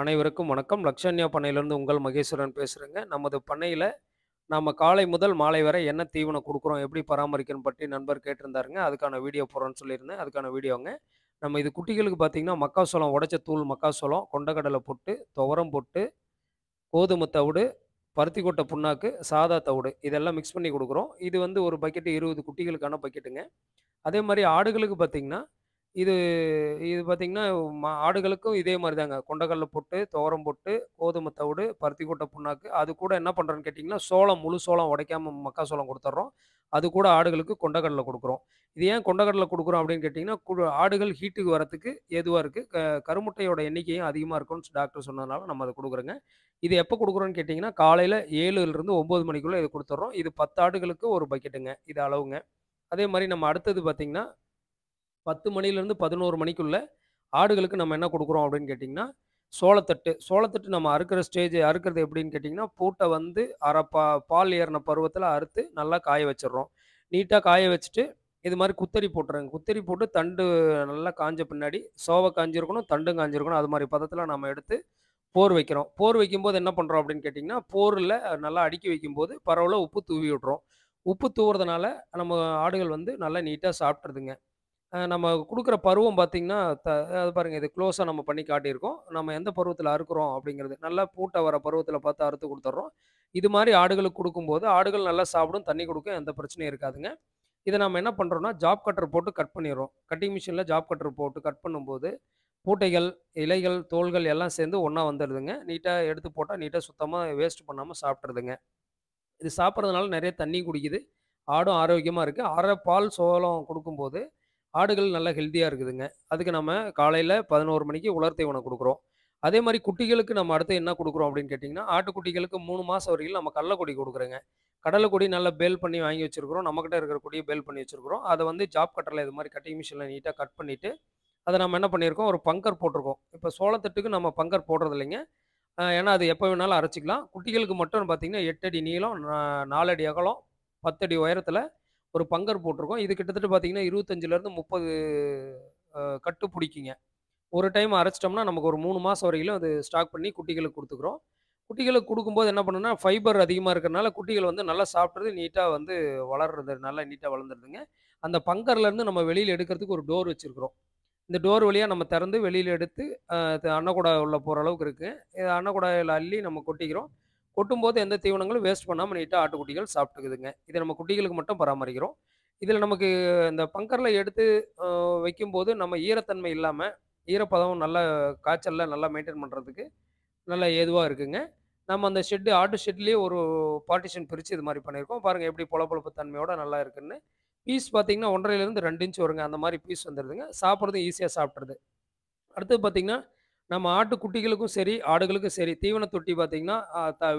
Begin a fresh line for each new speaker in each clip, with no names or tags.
அனைவருக்கும் வணக்கம் லக்ஷன்யா பண்ணையிலேருந்து உங்கள் மகேஸ்வரன் பேசுகிறேங்க நமது பண்ணையில் நாம் காலை முதல் மாலை வரை என்ன தீவனம் கொடுக்குறோம் எப்படி பராமரிக்கணும் பற்றி நண்பர் கேட்டிருந்தாருங்க அதுக்கான வீடியோ போகிறோன்னு சொல்லியிருந்தேன் அதுக்கான வீடியோங்க நம்ம இது குட்டிகளுக்கு பார்த்திங்கன்னா மக்காசோளம் உடைச்ச தூள் மக்காசோளம் கொண்டக்கடலை போட்டு துவரம் போட்டு கோதுமை தவிடு பருத்தி கொட்டை புண்ணாக்கு சாதா தவிடு இதெல்லாம் மிக்ஸ் பண்ணி கொடுக்குறோம் இது வந்து ஒரு பக்கெட்டு இருபது குட்டிகளுக்கான பக்கெட்டுங்க அதே மாதிரி ஆடுகளுக்கு பார்த்திங்கன்னா இது இது பார்த்தீங்கன்னா, மா ஆடுகளுக்கும் இதே மாதிரி தாங்க. போட்டு புட்டு, துவரம் கோதுமை தவிடு பருத்தி கொட்டை புண்ணாக்கு, அது கூட என்ன பண்ணுறேன்னு கேட்டிங்கன்னா, சோளம் முழு சோளம் உடைக்காம மக்கா சோளம் கொடுத்துட்றோம் அது கூட ஆடுகளுக்கு கொண்டக்கடலை கொடுக்குறோம் இது ஏன் கொண்டக்கடலை கொடுக்குறோம் அப்படின்னு கேட்டிங்கன்னா, ஆடுகள் ஹீட்டுக்கு வரத்துக்கு எதுவாக இருக்குது க கருமுட்டையோட எண்ணிக்கையும் அதிகமாக இருக்கும்னு டாக்டர் சொன்னதுனால நம்ம அதை கொடுக்குறோங்க இது எப்போ கொடுக்குறோன்னு கேட்டிங்கன்னா, காலையில் ஏழுலேருந்து ஒம்பது மணிக்குள்ளே இது கொடுத்துட்றோம் இது பத்து ஆடுகளுக்கு ஒரு பக்கெட்டுங்க. இது அளவுங்க. அதே மாதிரி நம்ம அடுத்தது பார்த்திங்கன்னா பத்து மணிலேருந்து பதினோரு மணிக்குள்ளே ஆடுகளுக்கு நம்ம என்ன கொடுக்குறோம் அப்படின்னு கேட்டிங்கன்னா சோளத்தட்டு சோளத்தட்டு நம்ம அறுக்கிற ஸ்டேஜ் அறுக்கிறது எப்படின்னு கேட்டிங்கன்னா பூட்டை வந்து அரை பா பால் ஏறின பருவத்தில் அறுத்து நல்லா காய வச்சிடுறோம் நீட்டாக காய வச்சுட்டு இது மாதிரி குத்தரி போட்டுருங்க குத்தரி போட்டு தண்டு நல்லா காஞ்ச பின்னாடி சோவை காஞ்சிருக்கணும் தண்டும் காஞ்சிருக்கணும் அது மாதிரி பதத்தில் நம்ம எடுத்து போர் வைக்கிறோம் போர் வைக்கும்போது என்ன பண்ணுறோம் அப்படின்னு கேட்டிங்கன்னா போரில் நல்லா அடுக்கி வைக்கும்போது பரவலாக உப்பு தூவி விட்றோம் உப்பு தூவுறதுனால நம்ம ஆடுகள் வந்து நல்லா நீட்டாக சாப்பிட்றதுங்க நம்ம கொடுக்குற பருவம் பார்த்தீங்கன்னா, த அது பாருங்க இது க்ளோஸாக நம்ம பண்ணி காட்டியிருக்கோம். நம்ம எந்த பருவத்தில் அறுக்கிறோம் அப்படிங்கிறது. நல்லா பூட்ட வர பருவத்தில் பார்த்து அறுத்து கொடுத்துட்றோம் இது மாதிரி ஆடுகளுக்கு கொடுக்கும்போது ஆடுகள் நல்லா சாப்பிடும், தண்ணி கொடுக்கும் எந்த பிரச்சனையும் இருக்காதுங்க. இதை நம்ம என்ன பண்ணுறோன்னா ஜாப் கட்டர் போட்டு கட் பண்ணிடுறோம் கட்டிங் மிஷினில் ஜாப் கட்டர் போட்டு கட் பண்ணும்போது, பூட்டைகள், இலைகள், தோல்கள் எல்லாம் சேர்ந்து ஒன்றா வந்துடுதுங்க நீட்டாக எடுத்து போட்டால் நீட்டாக சுத்தமாக வேஸ்ட் பண்ணாமல் சாப்பிட்றதுங்க இது சாப்பிட்றதுனால நிறைய தண்ணி குடிக்குது. ஆடும் ஆரோக்கியமாக இருக்குது அரை பால் சோளம் கொடுக்கும்போது ஆடுகள் நல்லா ஹெல்த்தியாக இருக்குதுங்க அதுக்கு நம்ம காலையில் பதினோரு மணிக்கு உலர் தீவனம் கொடுக்குறோம் அதே மாதிரி குட்டிகளுக்கு நம்ம அடுத்து என்ன கொடுக்குறோம் அப்படின்னு கேட்டிங்கன்னா ஆட்டுக்குட்டிகளுக்கு மூணு மாதம் வரைக்கும் நம்ம கடலக்கொடி கொடுக்குறோங்க கடலக்கொடி நல்லா பேல் பண்ணி வாங்கி வச்சுருக்குறோம் நம்மக்கிட்ட இருக்கிற கொடியை பேல் பண்ணி வச்சுருக்குறோம் அதை வந்து ஜாப் கட்டரில் இது மாதிரி கட்டிங் மிஷினில் நீட்டாக கட் பண்ணிவிட்டு அதை நம்ம என்ன பண்ணியிருக்கோம் ஒரு பங்கர் போட்டிருக்கோம் இப்போ சோளத்தட்டுக்கு நம்ம பங்கர் போடுறது இல்லைங்க ஏன்னா அது எப்போ வேணாலும் அரைச்சிக்கலாம் குட்டிகளுக்கு மட்டும் பார்த்தீங்கன்னா எட்டடி நீளம் நாலடி அகலம் பத்தடி உயரத்தில் ஒரு பங்கர் போட்டிருக்கோம் இது கிட்டத்தட்ட பார்த்தீங்கன்னா இருபத்தஞ்சிலேருந்து முப்பது கட்டு பிடிக்குங்க ஒரு டைம் அரைச்சிட்டோம்னா நமக்கு ஒரு மூணு மாதம் வரையிலும் அது ஸ்டாக் பண்ணி குட்டிகளுக்கு கொடுத்துக்குறோம் குட்டிகளுக்கு கொடுக்கும்போது என்ன பண்ணுன்னா ஃபைபர் அதிகமாக இருக்கிறதுனால குட்டிகள் வந்து நல்லா சாப்பிட்றது நீட்டாக வந்து வளர்றது நல்லா நீட்டாக வளர்ந்துருதுங்க அந்த பங்கர்லேருந்து நம்ம வெளியில் எடுக்கிறதுக்கு ஒரு டோர் வச்சுருக்குறோம் இந்த டோர் வழியாக நம்ம திறந்து வெளியில் எடுத்து அன்னக்கூடா உள்ள போகிற அளவுக்கு இருக்குது அன்னக்கூடாயில் அள்ளி நம்ம கொட்டிக்கிறோம் கொட்டும்போது எந்த தீவனங்களும் வேஸ்ட் பண்ணாமல் நீட்டாக ஆட்டுக்குட்டிகள் சாப்பிட்டுக்குதுங்க இதை நம்ம குட்டிகளுக்கு மட்டும் பராமரிக்கிறோம் இதில் நமக்கு இந்த பங்கரில் எடுத்து வைக்கும்போது நம்ம ஈரத்தன்மை இல்லாமல் ஈரப்பதம் நல்லா காய்ச்சலில் நல்லா மெயின்டைன் பண்ணுறதுக்கு நல்லா ஏதுவாக இருக்குங்க நம்ம அந்த ஷெட்டு ஆட்டு ஷெட்லேயே ஒரு பார்ட்டிஷன் பிரித்து இது மாதிரி பண்ணியிருக்கோம் பாருங்கள் எப்படி பொலப்பொழப்பு தன்மையோட நல்லா இருக்குன்னு பீஸ் பார்த்தீங்கன்னா ஒன்றரைலேருந்து ரெண்டு இன்ச் வருங்க அந்த மாதிரி பீஸ் வந்துடுதுங்க சாப்பிட்றதும் ஈஸியாக சாப்பிட்றது அடுத்து பார்த்திங்கன்னா நம்ம ஆட்டுக்குட்டிகளுக்கும் சரி ஆடுகளுக்கும் சரி தீவன தொட்டி பார்த்தீங்கன்னா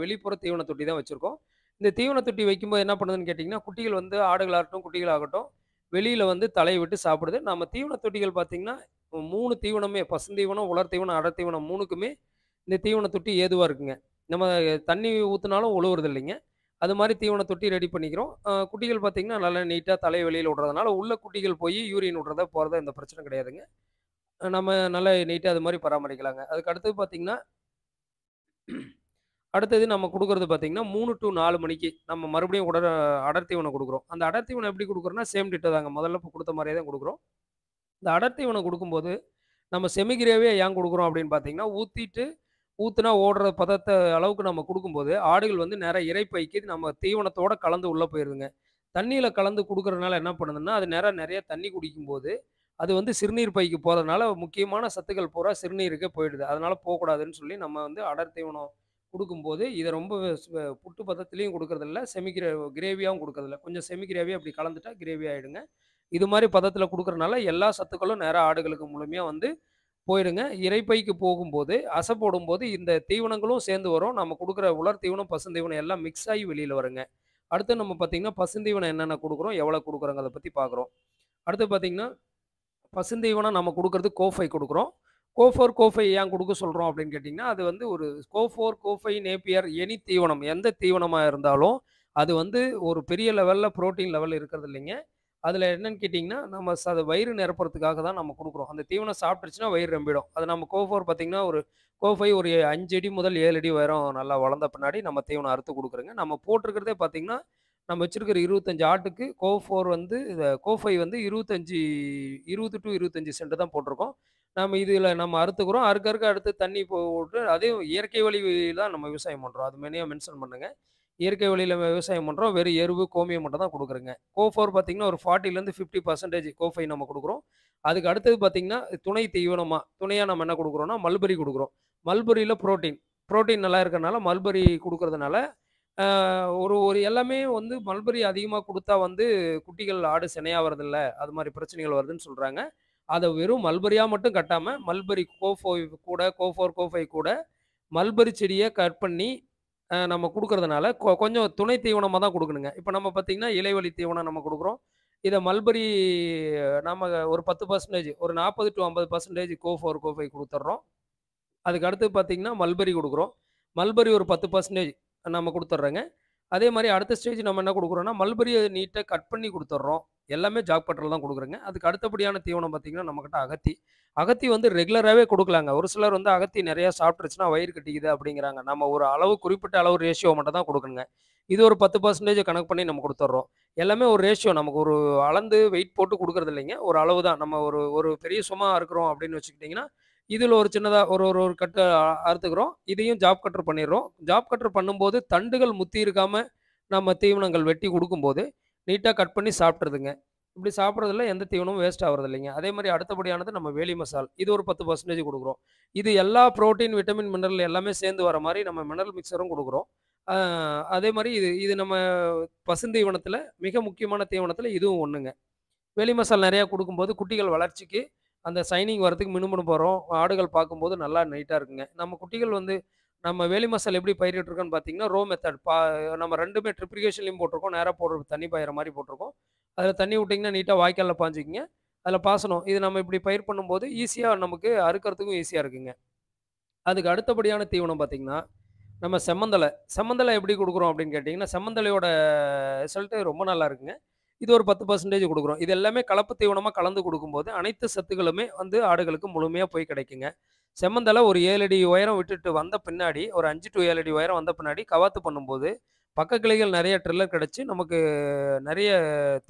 வெளிப்புற தீவன தொட்டி தான் வச்சுருக்கோம் இந்த தீவன தொட்டி வைக்கும்போது என்ன பண்ணுதுன்னு கேட்டிங்கன்னா குட்டிகள் வந்து ஆடுகளாகட்டும் குட்டிகளாகட்டும் வெளியில் வந்து தலையை விட்டு சாப்பிடுது நம்ம தீவன தொட்டிகள் பார்த்திங்கன்னா மூணு தீவனமே பசுந்தீவனம் உலர் தீவனம் அடர் தீவனம் மூணுக்குமே இந்த தீவன தொட்டி ஏதுவாக இருக்குங்க நம்ம தண்ணி ஊற்றுனாலும் உழுவுறது இல்லைங்க அது மாதிரி தீவன தொட்டி ரெடி பண்ணிக்கிறோம் குட்டிகள் பார்த்திங்கன்னா நல்லா நீட்டாக தலை வெளியில் விடுறதுனால உள்ள குட்டிகள் போய் யூரியன் விடுறத போகிறத இந்த பிரச்சனை கிடையாதுங்க நம்ம நல்லா நீட்டாக அது மாதிரி பராமரிக்கலாங்க அதுக்கு அடுத்தது பார்த்தீங்கன்னா அடுத்தது நம்ம கொடுக்குறது பார்த்தீங்கன்னா மூணு டு நாலு மணிக்கு நம்ம மறுபடியும் உடல் அடர்த்தி உணவு கொடுக்குறோம் அந்த அடர்த்தி உணவு எப்படி கொடுக்குறோன்னா சேம் டிட்டோ தாங்க முதல்ல இப்போ கொடுத்த மாதிரியே தான் கொடுக்குறோம் இந்த அடர்த்தி உணவு கொடுக்கும்போது நம்ம செமிகிரேவே ஏன் கொடுக்குறோம் அப்படின்னு பார்த்தீங்கன்னா ஊற்றிட்டு ஊற்றுனா ஓடுற பதத்தை அளவுக்கு நம்ம கொடுக்கும்போது ஆடுகள் வந்து நிறைய இறைப்பைக்கு நம்ம தீவனத்தோடு கலந்து உள்ளே போயிடுதுங்க தண்ணியில் கலந்து கொடுக்குறதுனால என்ன பண்ணுதுன்னா அது நேரம் நிறைய தண்ணி குடிக்கும்போது அது வந்து சிறுநீர் பைக்கு போகிறதுனால முக்கியமான சத்துக்கள் பூரா சிறுநீருக்கே போயிடுது அதனால் போகக்கூடாதுன்னு சொல்லி நம்ம வந்து அடர் தீவனம் கொடுக்கும்போது இதை ரொம்ப புட்டு பதத்துலேயும் கொடுக்குறதில்ல செமி கிரே கிரேவியாகவும் கொடுக்குறதில்ல கொஞ்சம் செமி கிரேவியாக அப்படி கலந்துட்டா கிரேவி ஆகிடுங்க இது மாதிரி பதத்தில் கொடுக்குறனால எல்லா சத்துக்களும் நேராக ஆடுகளுக்கு மூலமையாக வந்து போயிடுங்க இறைப்பைக்கு போகும்போது அசை போடும்போது இந்த தீவனங்களும் சேர்ந்து வரும் நம்ம கொடுக்குற உலர் தீவனம் பசுந்தீவனம் எல்லாம் மிக்ஸ் ஆகி வெளியில் வருங்க அடுத்து நம்ம பார்த்திங்கன்னா பசுந்தீவனம் என்னென்ன கொடுக்குறோம் எவ்வளோ கொடுக்குறோங்க அதை பற்றி பார்க்குறோம் அடுத்து பார்த்திங்கன்னா பசுந்தீவனம் நம்ம கொடுக்கறது கோஃபை கொடுக்குறோம் கோஃபோர் கோஃபை ஏன் கொடுக்க சொல்கிறோம் அப்படின்னு கேட்டிங்கன்னா அது வந்து ஒரு கோஃபோர் கோஃபை நேப்பியர் எனி தீவனம் எந்த தீவனமாக இருந்தாலும் அது வந்து ஒரு பெரிய லெவலில் ப்ரோட்டீன் லெவல் இருக்கிறது இல்லைங்க அதில் என்னென்னு கேட்டிங்கன்னா நம்ம அதை வயிறு நிரப்புறதுக்காக தான் நம்ம கொடுக்குறோம் அந்த தீவனம் சாப்பிட்டுருச்சுன்னா வயிறு ரம்பிடும் அது நம்ம கோஃபோர் பார்த்திங்கன்னா ஒரு கோஃபை ஒரு அஞ்சு அடி முதல் ஏழு அடி வரும் நல்லா வளர்ந்த பின்னாடி நம்ம தீவனம் அறுத்து கொடுக்குறோங்க நம்ம போட்டிருக்கிறதே பார்த்திங்கன்னா நம்ம வச்சுருக்கிற இருபத்தஞ்சு ஆட்டுக்கு கோ ஃபோர் வந்து கோ ஃபைவ் வந்து இருபத்தஞ்சி இருபது டு இருபத்தஞ்சி சென்ட் தான் போட்டிருக்கோம் நம்ம இதில் நம்ம அறுத்துக்கிறோம் அறுக்க அறுக்க அடுத்து தண்ணி போட்டு அதே இயற்கை வழியில் தான் நம்ம விவசாயம் பண்ணுறோம் அது மெனியாக மென்ஷன் பண்ணுங்கள் இயற்கை வழியில் விவசாயம் பண்ணுறோம் வெறும் எருவு கோமியம் மட்டும் தான் கொடுக்குறங்க கோ ஃபோர் பார்த்திங்கன்னா ஒரு ஃபார்ட்டிலேருந்து ஃபிஃப்டி பர்சன்டேஜ் கோ ஃபை நம்ம கொடுக்குறோம் அதுக்கு அடுத்தது பார்த்திங்கன்னா துணை தீவனமாக துணையாக நம்ம என்ன கொடுக்குறோன்னா மல்பரி கொடுக்குறோம் மல்பரியில் ப்ரோட்டீன் ப்ரோட்டீன் நல்லா இருக்கிறனால மல்பரி கொடுக்குறதுனால ஒரு ஒரு எல்லாமே வந்து மல்பரி அதிகமாக கொடுத்தா வந்து குட்டிகள் ஆடு சினையாகிறதில்ல அது மாதிரி பிரச்சனைகள் வருதுன்னு சொல்கிறாங்க அதை வெறும் மல்பரியாக மட்டும் கட்டாமல் மல்பரி கோஃபோ கூட கோஃபோர் கோஃபை கூட மல்பரி செடியை கட் பண்ணி நம்ம கொடுக்கறதுனால கொஞ்சம் துணை தீவனமாக தான் கொடுக்கணுங்க இப்போ நம்ம பார்த்திங்கன்னா இலைவழி தீவனம் நம்ம கொடுக்குறோம் இதை மல்பரி நம்ம ஒரு பத்து பர்சன்டேஜ் ஒரு நாற்பது டு ஐம்பது பர்சன்டேஜ் கோஃபோர் கோஃபை கொடுத்துட்றோம் அதுக்கு அடுத்து பார்த்திங்கன்னா மல்பரி கொடுக்குறோம் மல்பரி ஒரு பத்து பர்சன்டேஜ் நம்ம கொடுத்துட்றோங்க அதே மாதிரி அடுத்த ஸ்டேஜ் நம்ம என்ன கொடுக்குறோன்னா மல்பரியை நீட்டை கட் பண்ணி கொடுத்துட்றோம் எல்லாமே ஜாக் பட்டரில் தான் கொடுக்குறோங்க அதுக்கு அடுத்தபடியான தீவனம் பார்த்திங்கன்னா நம்மக்கிட்ட அகத்தி அகத்தி வந்து ரெகுலராகவே கொடுக்கலாங்க ஒரு சிலர் வந்து அகத்தி நிறையா சாப்பிட்ருச்சுன்னா வயிறு கட்டிக்குது அப்படிங்கிறாங்க நம்ம ஒரு அளவு குறிப்பிட்ட அளவு ரேஷியோ மட்டும் தான் கொடுக்கணுங்க இது ஒரு பத்து பர்சன்டேஜ் கணக்கு பண்ணி நம்ம கொடுத்துட்றோம் எல்லாமே ஒரு ரேஷியோ நமக்கு ஒரு அளந்து வெயிட் போட்டு கொடுக்குறது இல்லைங்க ஒரு அளவு தான் நம்ம ஒரு ஒரு பெரிய சுமாக இருக்கிறோம் அப்படின்னு வச்சுக்கிட்டிங்கன்னா இதில் ஒரு சின்னதாக ஒரு ஒரு ஒரு கட்டு அறுத்துக்கிறோம் இதையும் ஜாப் கட்டர் பண்ணிடுறோம் ஜாப் கட்டர் பண்ணும்போது தண்டுகள் முத்தி இருக்காமல் நம்ம தீவனங்கள் வெட்டி கொடுக்கும்போது நீட்டாக கட் பண்ணி சாப்பிட்றதுங்க இப்படி சாப்பிட்றதுல எந்த தீவனமும் வேஸ்ட் ஆகிறது இல்லைங்க அதே மாதிரி அடுத்தபடியானது நம்ம வேலி மசால் இது ஒரு பத்து பர்சன்டேஜ் கொடுக்குறோம் இது எல்லா ப்ரோட்டீன் விட்டமின் மினரல் எல்லாமே சேர்ந்து வர மாதிரி நம்ம மினரல் மிக்சரும் கொடுக்குறோம் அதே மாதிரி இது இது நம்ம பசுந்தீவனத்தில் மிக முக்கியமான தீவனத்தில் இதுவும் ஒன்றுங்க வேலி மசால் நிறையா கொடுக்கும்போது குட்டிகள் வளர்ச்சிக்கு அந்த சைனிங் வரத்துக்கு மினுமினு போகிறோம் ஆடுகள் பார்க்கும்போது நல்லா நைட்டாக இருக்குங்க நம்ம குட்டிகள் வந்து நம்ம வேலி மசால் எப்படி பயிரிட்டுருக்கோன்னு பார்த்தீங்கன்னா ரோ மெத்தட் பா நம்ம ரெண்டுமே ட்ரிப்ரிகேஷன்லையும் போட்டிருக்கோம் நேராக போடுற தண்ணி பாயிற மாதிரி போட்டிருக்கோம் அதில் தண்ணி விட்டிங்கன்னா நீட்டாக வாய்க்காலில் பாஞ்சிக்கிங்க அதில் பாசணும் இது நம்ம இப்படி பயிர் பண்ணும்போது ஈஸியாக நமக்கு அறுக்கிறதுக்கும் ஈஸியாக இருக்குங்க அதுக்கு அடுத்தபடியான தீவனம் பார்த்திங்கன்னா நம்ம செம்மந்தலை செம்மந்தலை எப்படி கொடுக்குறோம் அப்படின்னு கேட்டிங்கன்னா செம்மந்தலையோட ரிசல்ட்டு ரொம்ப நல்லா இருக்குங்க இது ஒரு பத்து பர்சன்டேஜ் கொடுக்குறோம் இது எல்லாமே கலப்பு தீவனமாக கலந்து கொடுக்கும்போது அனைத்து சத்துக்களுமே வந்து ஆடுகளுக்கு முழுமையாக போய் கிடைக்குங்க செம்மந்தலை ஒரு ஏழு அடி உயரம் விட்டுட்டு வந்த பின்னாடி ஒரு அஞ்சு டு ஏழு அடி உயரம் வந்த பின்னாடி கவாத்து பண்ணும்போது பக்க கிளைகள் நிறைய ட்ரில்லர் கிடச்சி நமக்கு நிறைய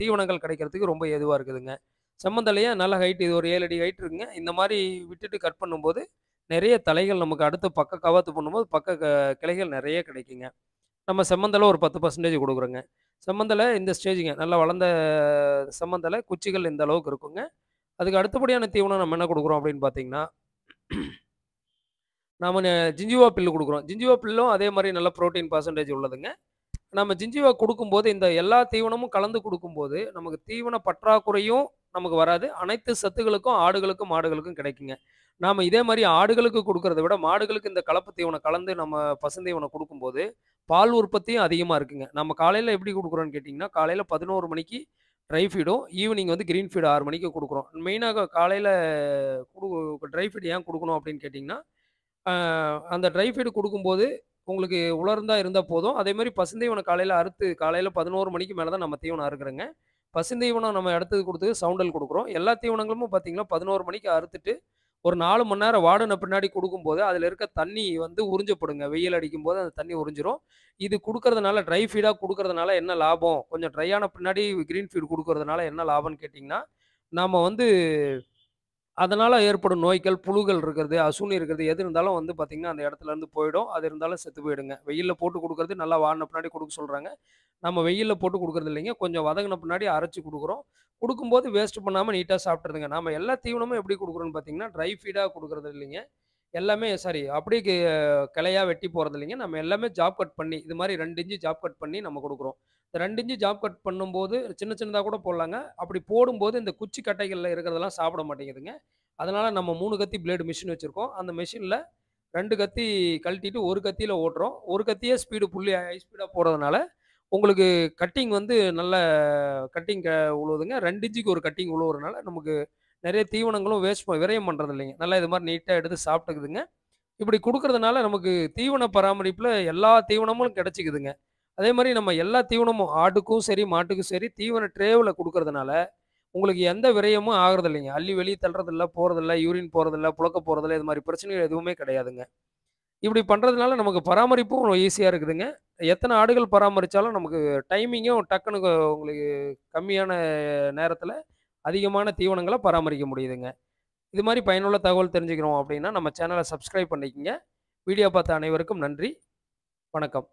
தீவனங்கள் கிடைக்கிறதுக்கு ரொம்ப எதுவாக இருக்குதுங்க செம்மந்தலையே நல்ல ஹைட் இது ஒரு ஏழு அடி ஹைட் இருக்குங்க இந்த மாதிரி விட்டுட்டு கட் பண்ணும்போது நிறைய தலைகள் நமக்கு அடுத்து பக்க கவாத்து பண்ணும்போது பக்க கிளைகள் நிறைய கிடைக்குங்க நம்ம செம்மந்தலை ஒரு பத்து பர்சன்டேஜ் கொடுக்குறோங்க சம்மந்தில் இந்த ஸ்டேஜுங்க நல்லா வளர்ந்த சம்மந்தில் குச்சிகள் இந்த அளவுக்கு இருக்குங்க அதுக்கு அடுத்தபடியான தீவனம் நம்ம என்ன கொடுக்குறோம் அப்படின்னு பார்த்தீங்கன்னா நாம் ஜிஞ்சிவா பில்லு கொடுக்குறோம் ஜிஞ்சிவா பில்லும் அதே மாதிரி நல்ல ப்ரோட்டீன் பர்சன்டேஜ் உள்ளதுங்க நம்ம ஜிஞ்சிவா கொடுக்கும்போது இந்த எல்லா தீவனமும் கலந்து கொடுக்கும்போது நமக்கு தீவன பற்றாக்குறையும் நமக்கு வராது அனைத்து சத்துகளுக்கும் ஆடுகளுக்கும் மாடுகளுக்கும் கிடைக்குங்க நாம் இதே மாதிரி ஆடுகளுக்கு கொடுக்கறத விட மாடுகளுக்கு இந்த கலப்பு தீவனை கலந்து நம்ம பசுந்தீவனை கொடுக்கும்போது பால் உற்பத்தியும் அதிகமாக இருக்குங்க நம்ம காலையில் எப்படி கொடுக்குறோன்னு கேட்டிங்கன்னா காலையில் பதினோரு மணிக்கு ட்ரை ஃபீடும் ஈவினிங் வந்து க்ரீன் ஃபீடு ஆறு மணிக்கு கொடுக்குறோம் மெயினாக காலையில் கொடு ட்ரை ஃபீடு ஏன் கொடுக்கணும் அப்படின்னு கேட்டிங்கன்னா அந்த ட்ரை ஃபீடு கொடுக்கும்போது உங்களுக்கு உலர்ந்தா இருந்தால் போதும் அதே மாதிரி பசுந்தீவனை காலையில் அறுத்து காலையில் பதினோரு மணிக்கு மேலே தான் நம்ம தீவனம் அறுக்குறங்க பசுந்தீவனம் நம்ம இடத்துக்கு கொடுத்து சவுண்டல் கொடுக்குறோம் எல்லா தீவனங்களும் பார்த்தீங்கன்னா பதினோரு மணிக்கு அறுத்துட்டு ஒரு நாலு மணி நேரம் வாடின பின்னாடி கொடுக்கும்போது அதில் இருக்க தண்ணி வந்து உறிஞ்சப்படுங்க வெயில் அடிக்கும் போது அந்த தண்ணி உறிஞ்சிரும் இது கொடுக்கறதுனால ட்ரை ஃபீடாக கொடுக்கறதுனால என்ன லாபம் கொஞ்சம் ட்ரையான பின்னாடி க்ரீன் ஃபீட் கொடுக்கறதுனால என்ன லாபம்னு கேட்டிங்கன்னா நம்ம வந்து அதனால் ஏற்படும் நோய்கள் புழுகள் இருக்கிறது அசுனி இருக்கிறது எது இருந்தாலும் வந்து பார்த்திங்கன்னா அந்த இடத்துலருந்து போயிடும் அது இருந்தாலும் செத்து போயிடுங்க வெயிலில் போட்டு கொடுக்குறது நல்லா வாடின பின்னாடி கொடுக்க சொல்கிறாங்க நம்ம வெயிலில் போட்டு கொடுக்குறது இல்லைங்க கொஞ்சம் வதங்கின பின்னாடி அரைச்சி கொடுக்குறோம் கொடுக்கும்போது வேஸ்ட் பண்ணாமல் நீட்டாக சாப்பிட்ருதுங்க நம்ம எல்லா தீவனமும் எப்படி கொடுக்குறோன்னு பார்த்திங்கன்னா ட்ரை ஃபீடாக கொடுக்குறது இல்லைங்க எல்லாமே சாரி அப்படியே கிளையாக வெட்டி போகிறது இல்லைங்க நம்ம எல்லாமே ஜாப் கட் பண்ணி இது மாதிரி ரெண்டு இன்ச்சு ஜாப் கட் பண்ணி நம்ம கொடுக்குறோம் இந்த ரெண்டு இன்ச்சு ஜாப் கட் பண்ணும்போது சின்ன சின்னதாக கூட போடலாங்க அப்படி போடும்போது இந்த குச்சி கட்டைகளில் இருக்கிறதெல்லாம் சாப்பிட மாட்டேங்குதுங்க அதனால் நம்ம மூணு கத்தி பிளேடு மிஷின் வச்சுருக்கோம் அந்த மிஷினில் ரெண்டு கத்தி கழட்டிட்டு ஒரு கத்தியில் ஓட்டுறோம் ஒரு கத்தியே ஸ்பீடு புள்ளி ஹை ஸ்பீடாக போடுறதுனால உங்களுக்கு கட்டிங் வந்து நல்ல கட்டிங் உழுவுதுங்க ரெண்டு இன்ச்சுக்கு ஒரு கட்டிங் உழுவுறதுனால நமக்கு நிறைய தீவனங்களும் வேஸ்ட் விரயம் பண்ணுறது இல்லைங்க நல்லா இது மாதிரி நீட்டாக எடுத்து சாப்பிட்டுக்குதுங்க இப்படி கொடுக்கறதுனால நமக்கு தீவன பராமரிப்பில் எல்லா தீவனமும் கிடச்சிக்குதுங்க அதே மாதிரி நம்ம எல்லா தீவனமும் ஆட்டுக்கும் சரி மாட்டுக்கும் சரி தீவன ட்ரேவில் கொடுக்கறதுனால உங்களுக்கு எந்த விரயமும் ஆகிறது இல்லைங்க அள்ளி வெளியே தள்ளுறதில்ல போகிறதில்ல யூரின் போகிறதில்ல புழக்க போகிறதில்ல இது மாதிரி பிரச்சனைகள் எதுவுமே கிடையாதுங்க இப்படி பண்ணுறதுனால நமக்கு பராமரிப்பும் ஈஸியாக இருக்குதுங்க எத்தனை ஆடுகள் பராமரித்தாலும் நமக்கு டைமிங்கும் டக்குனு உங்களுக்கு கம்மியான நேரத்தில் அதிகமான தீவனங்களை பராமரிக்க முடியுதுங்க இது மாதிரி பயனுள்ள தகவல் தெரிஞ்சுக்கிறோம் அப்படின்னா நம்ம சேனலை சப்ஸ்கிரைப் பண்ணிக்கோங்க வீடியோ பார்த்த அனைவருக்கும் நன்றி வணக்கம்